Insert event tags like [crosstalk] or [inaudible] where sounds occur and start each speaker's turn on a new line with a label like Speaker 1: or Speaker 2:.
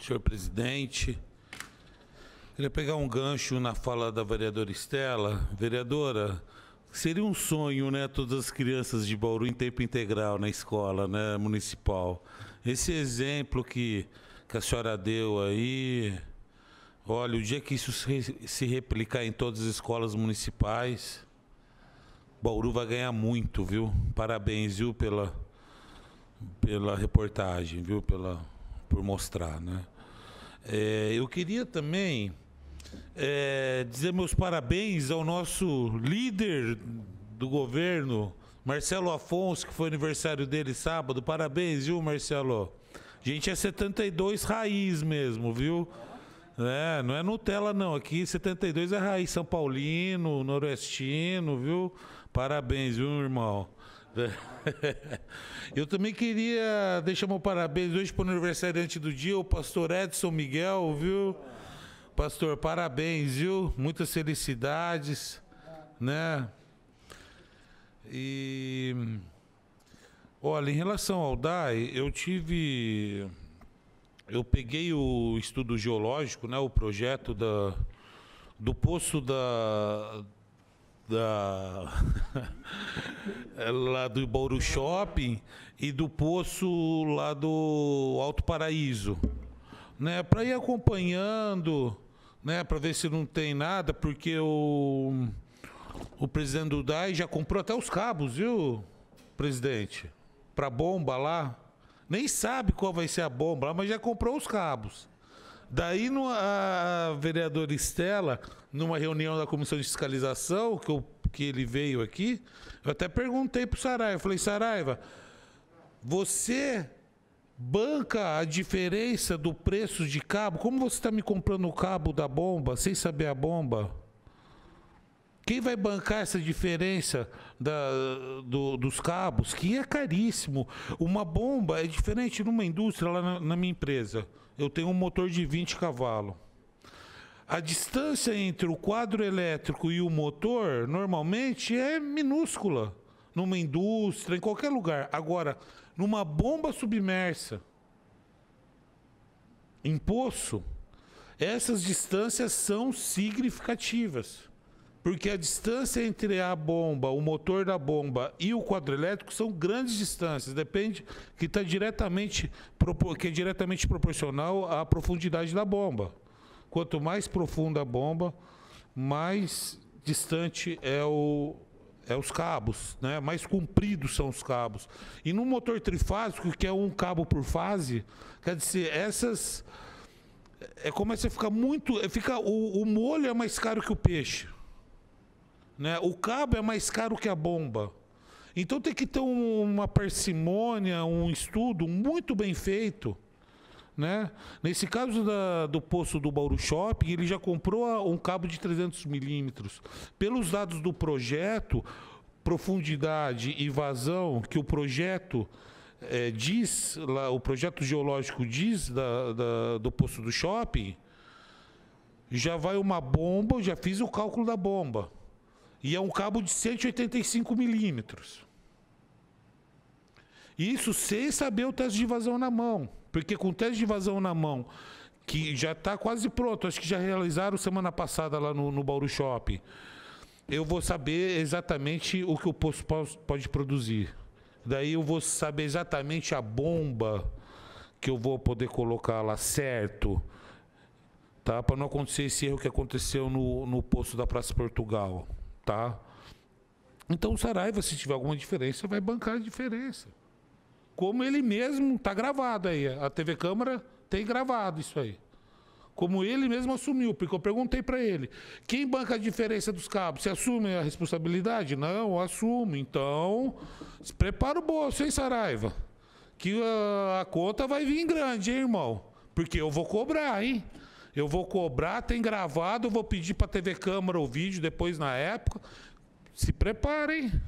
Speaker 1: Senhor presidente, queria pegar um gancho na fala da vereadora Estela. Vereadora, seria um sonho, né, todas as crianças de Bauru em tempo integral na escola, né, municipal. Esse exemplo que, que a senhora deu aí, olha, o dia que isso se replicar em todas as escolas municipais, Bauru vai ganhar muito, viu? Parabéns, viu, pela, pela reportagem, viu, pela por mostrar, né? É, eu queria também é, dizer meus parabéns ao nosso líder do governo, Marcelo Afonso, que foi aniversário dele sábado. Parabéns, viu, Marcelo? Gente, é 72 raiz mesmo, viu? É, não é Nutella, não. Aqui 72 é raiz. São Paulino, Nordestino, viu? Parabéns, viu, irmão? [laughs] Eu também queria deixar meu parabéns hoje para o aniversariante do dia, o pastor Edson Miguel, viu? Pastor, parabéns, viu? Muitas felicidades, né? E olha, em relação ao DAI, eu tive eu peguei o estudo geológico, né, o projeto da, do poço da, da [laughs] lá do Bauru Shopping e do poço lá do Alto Paraíso, né, para ir acompanhando, né, para ver se não tem nada, porque o o presidente do DAI já comprou até os cabos, viu, presidente? Para bomba lá. Nem sabe qual vai ser a bomba lá, mas já comprou os cabos. Daí no, a vereadora Estela, numa reunião da comissão de fiscalização, que, eu, que ele veio aqui, eu até perguntei para o Saraiva, falei, Saraiva, você banca a diferença do preço de cabo? Como você está me comprando o cabo da bomba, sem saber a bomba? Quem vai bancar essa diferença da, do, dos cabos, que é caríssimo? Uma bomba é diferente numa indústria, lá na, na minha empresa. Eu tenho um motor de 20 cavalos. A distância entre o quadro elétrico e o motor, normalmente, é minúscula. Numa indústria, em qualquer lugar. Agora, numa bomba submersa, em poço, essas distâncias são significativas. Porque a distância entre a bomba, o motor da bomba e o quadro elétrico são grandes distâncias, depende que está diretamente que é diretamente proporcional à profundidade da bomba. Quanto mais profunda a bomba, mais distante é o é os cabos, né? Mais compridos são os cabos. E no motor trifásico, que é um cabo por fase, quer dizer, essas é começa a ficar muito, fica o, o molho é mais caro que o peixe. Né? O cabo é mais caro que a bomba. Então tem que ter um, uma parcimônia, um estudo muito bem feito. Né? Nesse caso da, do poço do Bauru Shopping, ele já comprou um cabo de 300 milímetros. Pelos dados do projeto, profundidade e vazão que o projeto é, diz, lá, o projeto geológico diz da, da, do poço do shopping, já vai uma bomba, já fiz o cálculo da bomba. E é um cabo de 185 milímetros. Isso sem saber o teste de vazão na mão. Porque com o teste de vazão na mão, que já está quase pronto, acho que já realizaram semana passada lá no, no Bauru Shopping, eu vou saber exatamente o que o poço pode produzir. Daí eu vou saber exatamente a bomba que eu vou poder colocar lá certo, tá? Para não acontecer esse erro que aconteceu no, no poço da Praça Portugal tá? Então o Saraiva, se tiver alguma diferença, vai bancar a diferença. Como ele mesmo está gravado aí, a TV Câmara tem gravado isso aí. Como ele mesmo assumiu, porque eu perguntei para ele: quem banca a diferença dos cabos? Você assume a responsabilidade? Não, assume. Então, se prepara o bolso, hein, Saraiva? Que a, ah, a conta vai vir grande, hein, irmão? Porque eu vou cobrar, hein? Eu vou cobrar, tem gravado, eu vou pedir para a TV Câmara o vídeo depois na época. Se preparem.